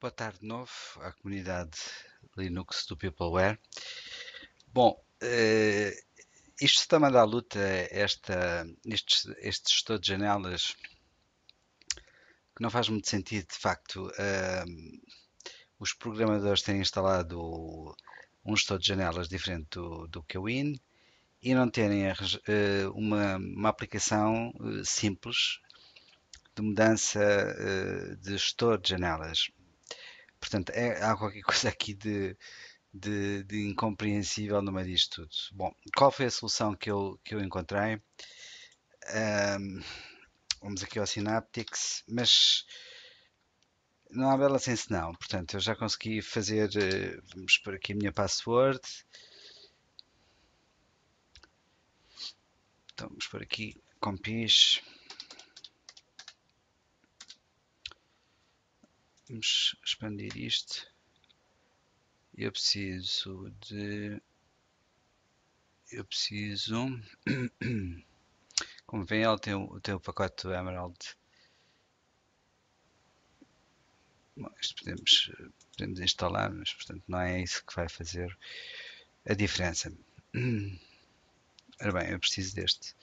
Boa tarde de novo à comunidade Linux do Peopleware. Bom, uh, isto está a dar luta, esta, estes, este gestor de janelas, que não faz muito sentido, de facto, uh, os programadores têm instalado um gestor de janelas diferente do, do Kwin e não terem uh, uma, uma aplicação eh, simples de mudança de gestor de janelas. Portanto, é, há qualquer coisa aqui de, de, de, incompreensível no meio disto tudo. Bom, qual foi a solução que eu, que eu encontrei? Um, vamos aqui ao Synaptics, mas não há bela sem senão. Portanto, eu já consegui fazer, eh, vamos por aqui a minha password. Então, vamos por aqui, compiz. vamos expandir isto. Eu preciso de. Eu preciso. Como vem, ela é tem o, tem o pacote do Emerald. Bom, isto podemos, podemos instalar, mas portanto não é isso que vai fazer a diferença. Ora bem, eu preciso deste.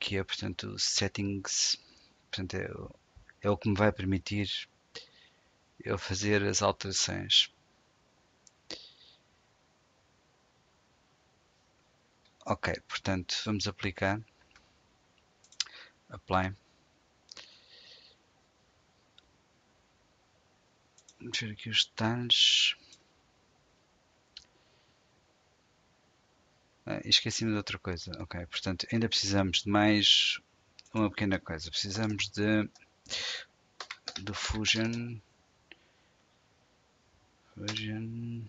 Que é portanto settings. Portanto, é é o que me vai permitir eu fazer as alterações. Ok, portanto, vamos aplicar. Apply. Vamos ver aqui os detalhes. Ah, Esqueci-me de outra coisa. Ok, portanto, ainda precisamos de mais uma pequena coisa. Precisamos de do Fusion Fusion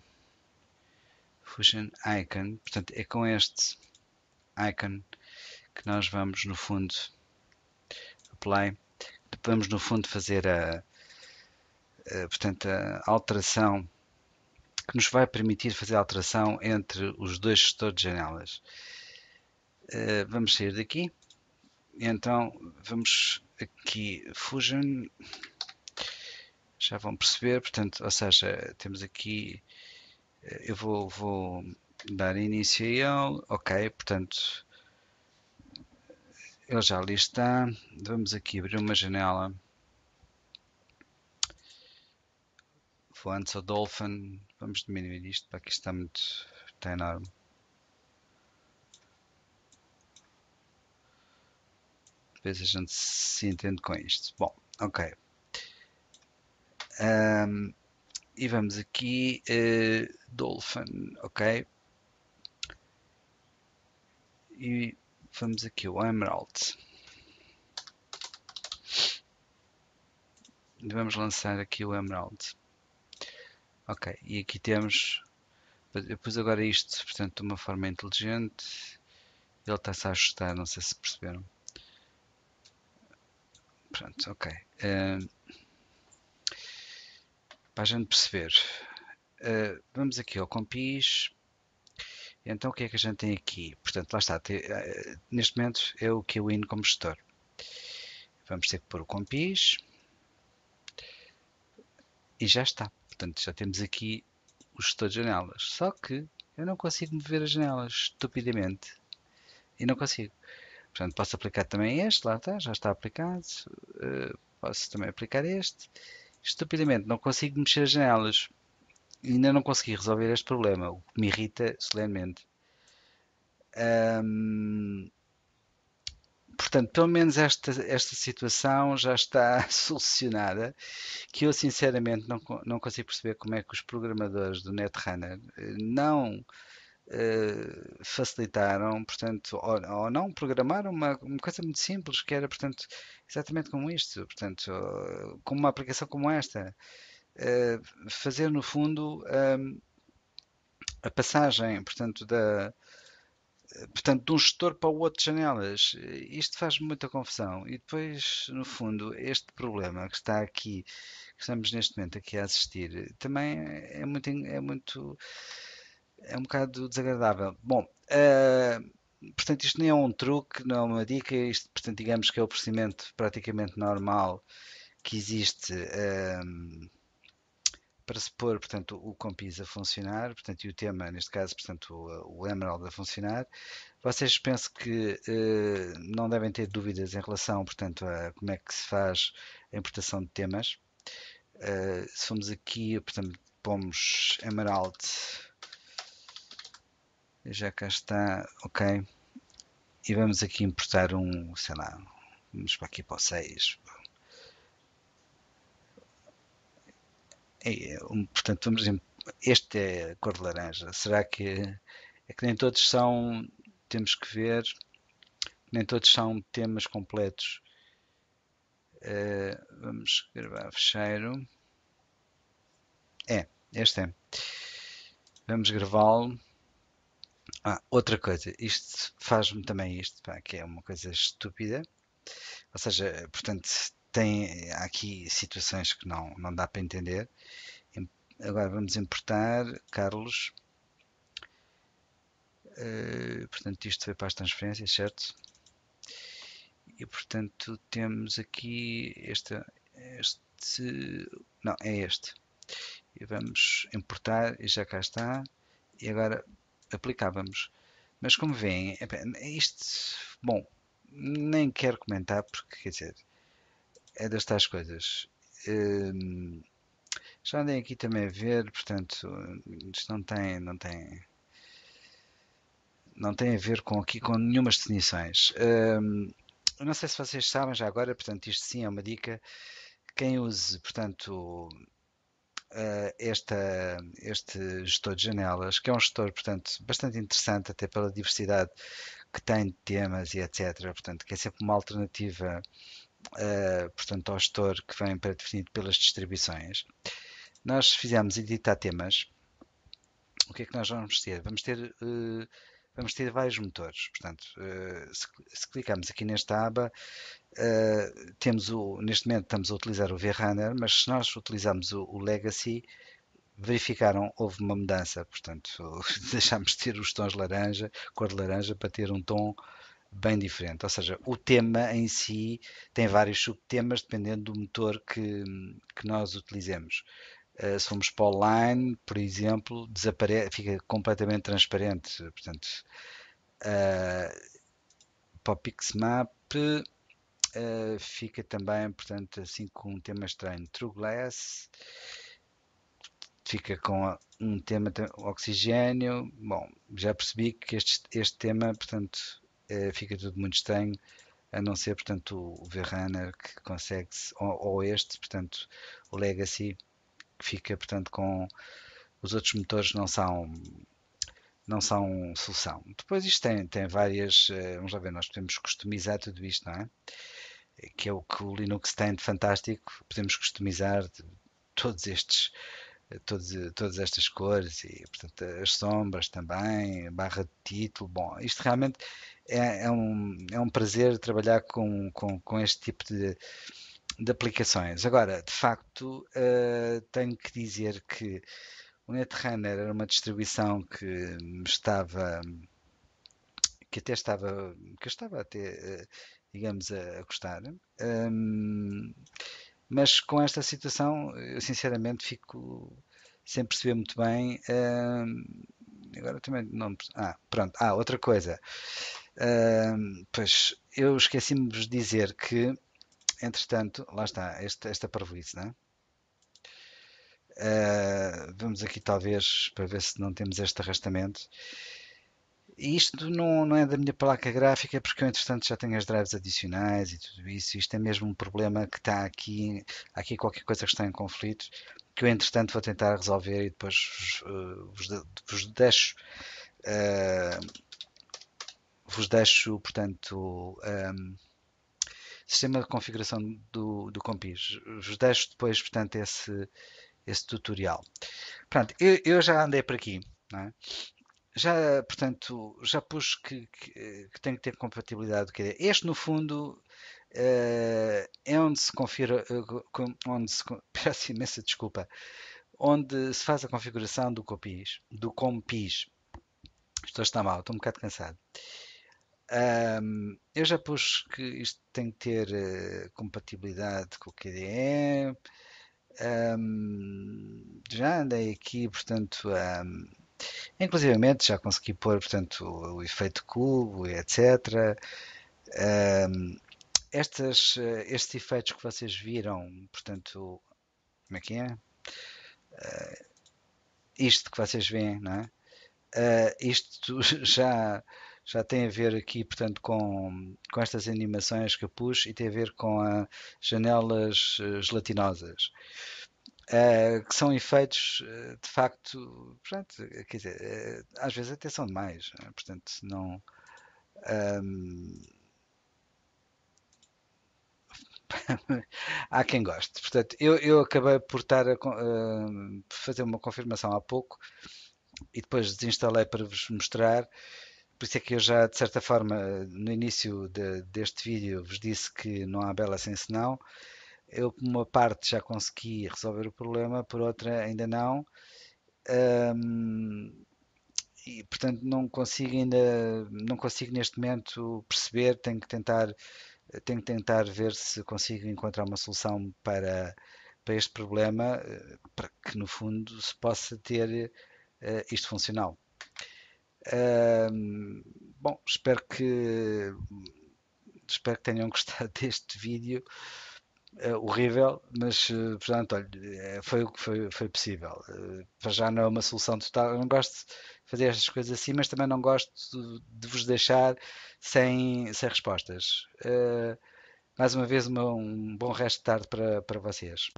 Fusion Icon portanto é com este icon que nós vamos no fundo apply vamos no fundo fazer a, a portanto a alteração que nos vai permitir fazer a alteração entre os dois gestores de janelas eh, vamos sair daqui então vamos aqui Fusion, já vão perceber, portanto, ou seja, temos aqui, eh, eu vou, vou dar início a ele, ok, portanto, ele já ali está, vamos aqui abrir uma janela, vou antes ao Dolphin, vamos diminuir isto, para que isto está muito, está enorme. se a gente se entende com isto. Bom, ok. Um, e vamos aqui, uh, Dolphin, ok. E vamos aqui o Emerald. Vamos lançar aqui o Emerald. Ok, e aqui temos... Eu pus agora isto, portanto, de uma forma inteligente. Ele está-se a ajustar, não sei se perceberam. Pronto, ok. Uh, para a gente perceber, uh, vamos aqui ao Compis. Então, o que é que a gente tem aqui? Portanto, lá está. uh, neste momento é o Kiwin como gestor. Vamos ter que pôr o Compis. E já está. Portanto, já temos aqui o gestor de janelas. Só que eu não consigo mover as janelas estupidamente. E não consigo. Portanto, posso aplicar também este, lá está, já está aplicado. Uh, posso também aplicar este. Estupidamente, não consigo mexer as janelas. Ainda não consegui resolver este problema, o que me irrita solenemente. Um, portanto, pelo menos esta, esta situação já está solucionada, que eu sinceramente não, não consigo perceber como é que os programadores do NetRunner eh, não eh, facilitaram, portanto, ou, ou, não programaram uma, uma coisa muito simples que era, portanto, exatamente como isto, portanto, com uma aplicação como esta, eh, fazer no fundo a, ehm, a passagem, portanto, da portanto, de um gestor para o outro de janelas. Isto faz muita confusão. E depois, no fundo, este problema que está aqui, que estamos neste momento aqui a assistir, também é muito, é muito é um bocado desagradável. Bom, uh, portanto, isto nem é um truque, não é uma dica, isto, portanto, digamos que é o procedimento praticamente normal que existe um, ehm, para se pôr, portanto, o Compis a funcionar, portanto, e o tema, neste caso, portanto, o, o Emerald a funcionar. Vocês penso que uh, não devem ter dúvidas em relação, portanto, a como é que se faz a importação de temas. Uh, se formos aqui, portanto, pomos Emerald já cá está, ok. E vamos aqui importar um, sei lá, vamos para aqui para o 6. É, é portanto, vamos, este é a cor de laranja. Será que é que nem todos são, temos que ver, nem todos são temas completos. Uh, vamos gravar fecheiro. É, este é. Vamos gravá-lo. Ah, outra coisa, isto faz-me também isto, pá, que é uma coisa estúpida. Ou seja, portanto, tem há aqui situações que não, não dá para entender. Agora vamos importar, Carlos. Uh, portanto, isto foi para as transferências, certo? E portanto temos aqui este, este não, é este. E vamos importar e já cá está. E agora aplicávamos. Mas como veem, isto, bom, nem quero comentar porque, quer dizer, é das tais coisas. Hum, já andei aqui também a ver, portanto, isto não tem, não tem, não tem a ver com aqui com nenhumas definições. Hum, não sei se vocês sabem já agora, portanto, isto sim é uma dica. Quem use, portanto, uh, esta, este gestor de janelas, que é um gestor, portanto, bastante interessante, até pela diversidade que tem de temas e etc. Portanto, que é sempre uma alternativa, uh, portanto, ao gestor que vem pré-definido pelas distribuições. Nós fizemos editar temas. O que é que nós vamos ter? Vamos ter uh, vamos ter vários motores. Portanto, eh, se, se clicarmos aqui nesta aba, eh, temos o, neste momento estamos a utilizar o VRunner, mas se nós utilizarmos o, o Legacy, verificaram, houve uma mudança. Portanto, deixámos de ter os tons laranja, cor de laranja, para ter um tom bem diferente. Ou seja, o tema em si tem vários subtemas dependendo do motor que, que nós utilizemos. Eh, se formos para online, por exemplo, desapare... fica completamente transparente. Portanto, uh, para o Pixmap uh, fica também, portanto, assim com um tema estranho. True Glass fica com um tema oxigênio. Bom, já percebi que este, este tema, portanto, uh, fica tudo muito estranho a não ser, portanto, o VRunner que consegue, ou, ou este, portanto, o Legacy, fica portanto com os outros motores não são não são solução. Depois isto tem, tem várias, eh, vamos lá ver, nós podemos customizar tudo isto, não é? Que é o que o Linux tem de fantástico, podemos customizar todos estes, todos, todas estas cores e, portanto, as sombras também, barra de título, bom, isto realmente é, é um, é um prazer trabalhar com, com, com este tipo de, de aplicações. Agora, de facto, uh, tenho que dizer que o Netrunner era uma distribuição que me estava que até estava que estava até eh, digamos a, a gostar um, mas com esta situação eu sinceramente fico sem perceber muito bem um, agora também não ah pronto ah outra coisa um, pois eu esqueci-me de dizer que entretanto, lá está, esta, esta parvoíce, não é? Uh, vamos aqui talvez para ver se não temos este arrastamento. Isto não, não é da minha placa gráfica, porque eu entretanto já tenho as drives adicionais e tudo isso. Isto é mesmo um problema que está aqui, aqui qualquer coisa que está em conflito, que eu entretanto vou tentar resolver e depois vos, ah, vos, vos deixo. Uh, vos deixo, portanto, um, sistema de configuração do, do Compis. Vos deixo depois, portanto, esse, esse tutorial. Pronto, eu, eu já andei por aqui, é? Já, portanto, já pus que, que, que tem que ter compatibilidade do QD. Este, no fundo, eh, é onde se confira, eh, onde se, peço imensa desculpa, onde se faz a configuração do Compiz, do COMPIS. Estou a estar mal, estou um bocado cansado. Um, eu já pus que isto tem que ter uh, compatibilidade com o KDE. Um, já andei aqui, portanto, um, inclusivamente já consegui pôr, portanto, o, o efeito cubo, etc. Um, estas, eh, estes efeitos que vocês viram, portanto, como é que é? Uh, isto que vocês veem, não é? Uh, isto já já tem a ver aqui, portanto, com, com estas animações que eu pus e tem a ver com janelas eh, gelatinosas. Uh, que são efeitos eh, de facto, portanto, quer dizer, às vezes até são demais, é? portanto, não. Um... Ehm, há quem goste, portanto, eu, eu acabei por estar a uh, fazer uma confirmação há pouco e depois desinstalei para vos mostrar por isso é que eu já, de certa forma, no início de, deste vídeo vos disse que não há bela sem senão. Eu, por uma parte, já consegui resolver o problema, por outra, ainda não. Um, e, portanto, não consigo ainda, não consigo neste momento perceber, tenho que tentar, tenho que tentar ver se consigo encontrar uma solução para, para este problema, eh, para que, no fundo, se possa ter uh, isto funcional bom, espero que espero que tenham gostado deste vídeo. Uh, horrível, mas uh, portanto, olha, eh, foi o que foi, foi possível. Uh, para já não é uma solução total. Eu não gosto de fazer estas coisas assim, mas também não gosto de, de vos deixar sem, sem respostas. mais uma vez, uma, um bom resto de tarde para, para vocês.